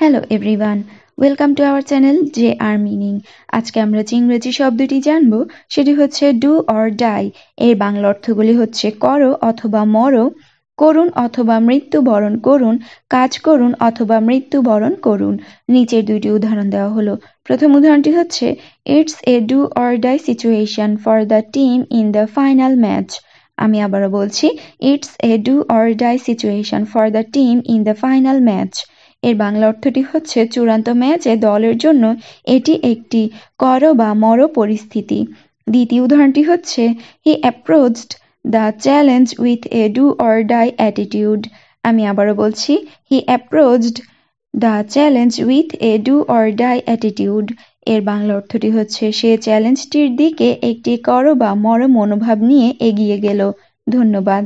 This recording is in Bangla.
hello everyone welcome to our channel J R meaning আজকে আমরা যে ইংরেজি শব্দটি জানব সেটি হচ্ছে ডু অর ডাই এর বাংলা অর্থগুলি হচ্ছে করো অথবা মরো করুন অথবা মৃত্যুবরণ করুন কাজ করুন অথবা মৃত্যুবরণ করুন নিচের দুইটি উদাহরণ দেওয়া হলো প্রথম উদাহরণটি হচ্ছে it's a do or die situation for the team in the final match আমি আবারও বলছি it's a do or die situation for the team in the final match এর বাংলা অর্থটি হচ্ছে চূড়ান্ত ম্যাচে দলের জন্য এটি একটি কর বা মর পরিস্থিতি দ্বিতীয় উদাহরণটি হচ্ছে he approached the challenge with a do or die attitude আমি আবারও বলছি he approached the challenge with a do or die attitude এর বাংলা অর্থটি হচ্ছে সে চ্যালেঞ্জটির দিকে একটি কর বা মর মনোভাব নিয়ে এগিয়ে গেল ধন্যবাদ